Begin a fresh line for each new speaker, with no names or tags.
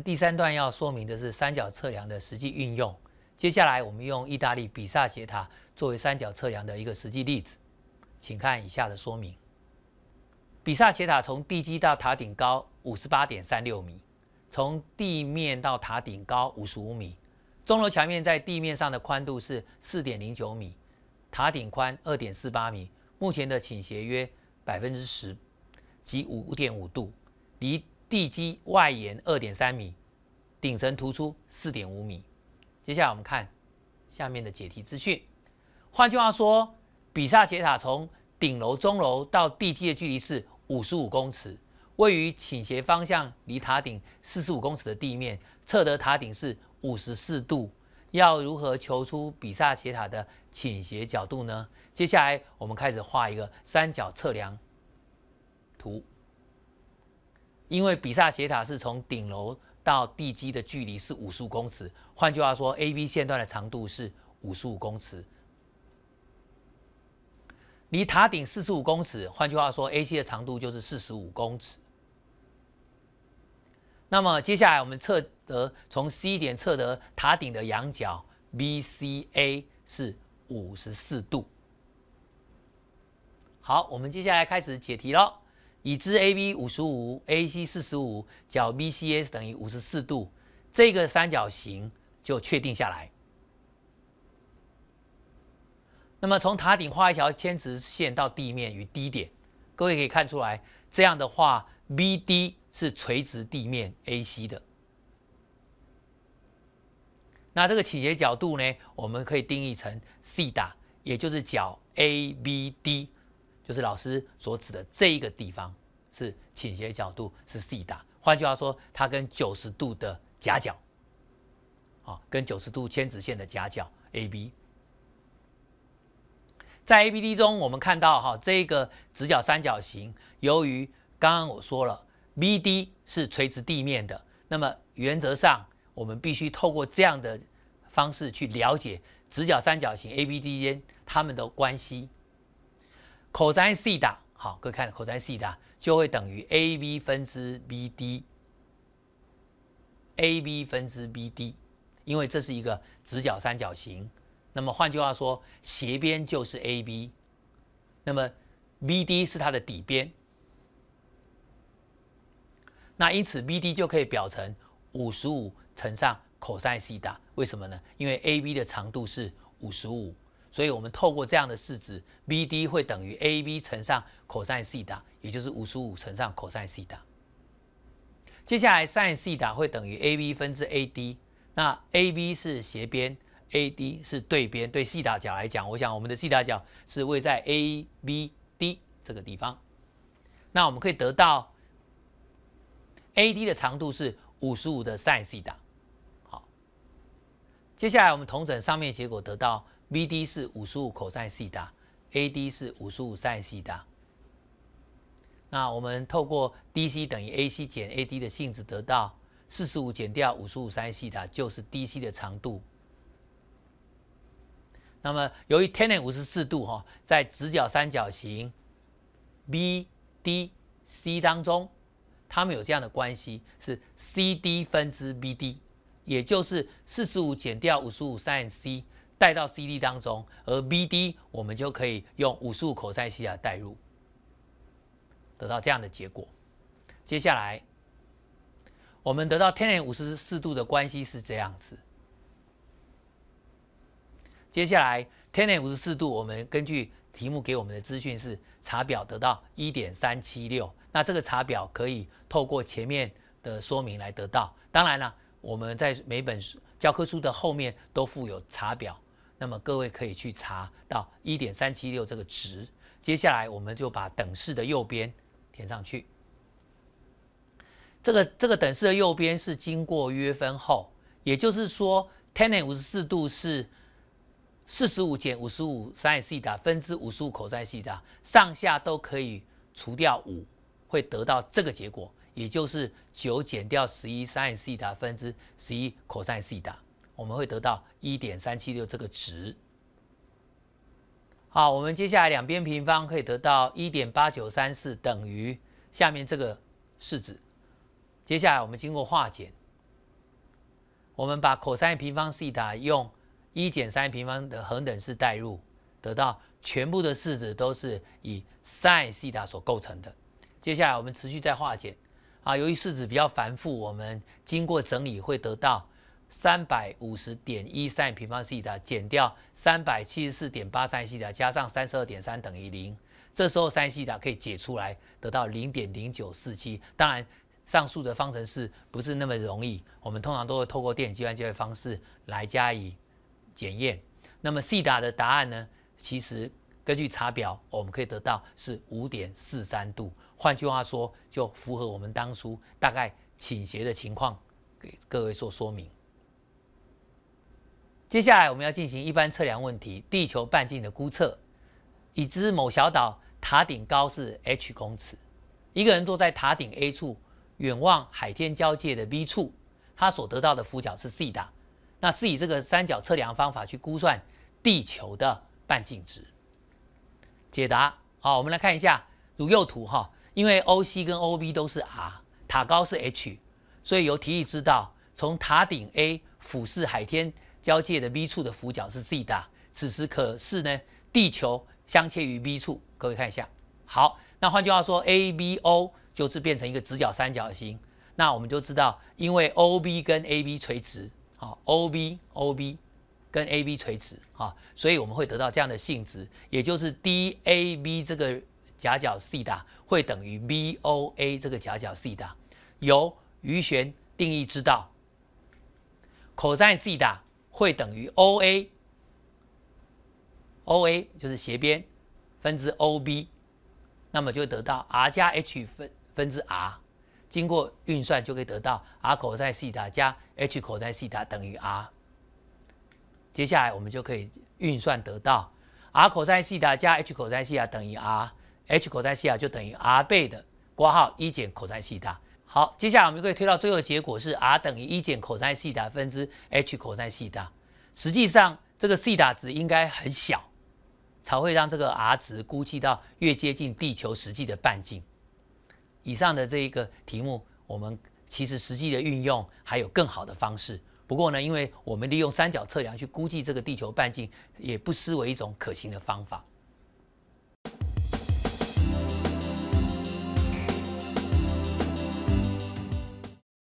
第三段要说明的是三角测量的实际运用。接下来，我们用意大利比萨斜塔作为三角测量的一个实际例子，请看以下的说明。比萨斜塔从地基到塔顶高五十八点三六米，从地面到塔顶高五十五米。钟楼墙面在地面上的宽度是四点零九米，塔顶宽二点四八米。目前的倾斜约百分之十，即五点五度，离。地基外延二点三米，顶层突出四点五米。接下来我们看下面的解题资讯。换句话说，比萨斜塔从顶楼中楼到地基的距离是五十五公尺，位于倾斜方向离塔顶四十五公尺的地面，测得塔顶是五十四度。要如何求出比萨斜塔的倾斜角度呢？接下来我们开始画一个三角测量图。因为比萨斜塔是从顶楼到地基的距离是五十公尺，换句话说，AB 线段的长度是五十五公尺，离塔顶四十五公尺，换句话说，AC 的长度就是四十五公尺。那么接下来我们测得从 C 点测得塔顶的仰角 BCA 是五十四度。好，我们接下来开始解题喽。已知 AB 五十五，AC 四十五，角 BCS 等于五十四度，这个三角形就确定下来。那么从塔顶画一条牵直线到地面与 D 点，各位可以看出来，这样的话 BD 是垂直地面 AC 的。那这个倾斜角度呢，我们可以定义成西塔，也就是角 ABD。就是老师所指的这一个地方是倾斜角度是西塔，换句话说，它跟九十度的夹角，啊，跟九十度铅直线的夹角 AB，在 ABD 中，我们看到哈这个直角三角形，由于刚刚我说了 BD 是垂直地面的，那么原则上我们必须透过这样的方式去了解直角三角形 ABD 间它们的关系。cosine 西塔，好，各位看，cosine 西塔就会等于 AB 分之 BD，AB 分之 BD，因为这是一个直角三角形，那么换句话说，斜边就是 AB，那么 BD 是它的底边，那因此 BD 就可以表成五十五乘上 cosine 西塔，为什么呢？因为 AB 的长度是五十五。所以，我们透过这样的式子，BD 会等于 AB 乘上 c o s e 西塔，也就是五十五乘上 c o s e 西塔。接下来 s i n 西塔会等于 AB 分之 AD。那 AB 是斜边，AD 是对边。对西塔角来讲，我想我们的西塔角是位在 ABD 这个地方。那我们可以得到 AD 的长度是五十五的 s i n 西塔。好，接下来我们同整上面结果得到。BD 是五十五 cos 西塔，AD 是五十五 sin 西塔。那我们透过 DC 等于 AC 减 AD 的性质得到四十五减掉五十五 sin 西塔就是 DC 的长度。那么由于 tan 五十四度哈，在直角三角形 BDC 当中，它们有这样的关系是 CD 分之 BD，也就是四十五减掉五十五 sin 西带到 C D 当中，而 B D 我们就可以用五十五口塞西尔代入，得到这样的结果。接下来，我们得到天然五十四度的关系是这样子。接下来，天然五十四度，我们根据题目给我们的资讯是查表得到一点三七六。那这个查表可以透过前面的说明来得到。当然了，我们在每本教科书的后面都附有查表。那么各位可以去查到一点三七六这个值。接下来我们就把等式的右边填上去。这个这个等式的右边是经过约分后，也就是说，tan 五十四度是四十五减五十五 sin 西塔分之五十五 cos 西塔，上下都可以除掉五，会得到这个结果，也就是九减掉十一 sin 西塔分之十一 cos 西塔。我们会得到一点三七六这个值。好，我们接下来两边平方可以得到一点八九三四等于下面这个式子。接下来我们经过化简，我们把 cos 平方西塔用一减三平方的恒等式代入，得到全部的式子都是以 sin 西塔所构成的。接下来我们持续再化简，啊，由于式子比较繁复，我们经过整理会得到。三百五十点一三平方西塔减掉三百七十四点八三西塔，加上三十二点三等于零。这时候西塔可以解出来，得到零点零九四七。当然，上述的方程式不是那么容易，我们通常都会透过电子计算机的方式来加以检验。那么西塔的答案呢？其实根据查表，我们可以得到是五点四三度。换句话说，就符合我们当初大概倾斜的情况，给各位做说明。接下来我们要进行一般测量问题，地球半径的估测。已知某小岛塔顶高是 h 公尺，一个人坐在塔顶 A 处，远望海天交界的 B 处，他所得到的俯角是 c 的。那是以这个三角测量方法去估算地球的半径值。解答，好，我们来看一下如右图哈，因为 OC 跟 OB 都是 r，塔高是 h，所以由题意知道，从塔顶 A 俯视海天。交界的 B 处的俯角是西大，此时可是呢，地球相切于 B 处，各位看一下，好，那换句话说，A B O 就是变成一个直角三角形，那我们就知道，因为 O B 跟 A B 垂直，好，O B O B 跟 A B 垂直啊，所以我们会得到这样的性质，也就是 D A B 这个夹角西大会等于 B O A 这个夹角西大。由余弦定义知道，cos 西塔。会等于 O A，O A 就是斜边，分之 O B，那么就得到 R 加 H 分分之 R，经过运算就可以得到 R cos 西塔加 H cos 西塔等于 R。接下来我们就可以运算得到 R cos 西塔加 H cos 西塔等于 R，H cos 西塔就等于 R 倍的括号一减 cos 西塔。好，接下来我们可以推到最后的结果是 r 等于一减 cosi 分之 h cosi。实际上，这个西塔值应该很小，才会让这个 r 值估计到越接近地球实际的半径。以上的这一个题目，我们其实实际的运用还有更好的方式。不过呢，因为我们利用三角测量去估计这个地球半径，也不失为一种可行的方法。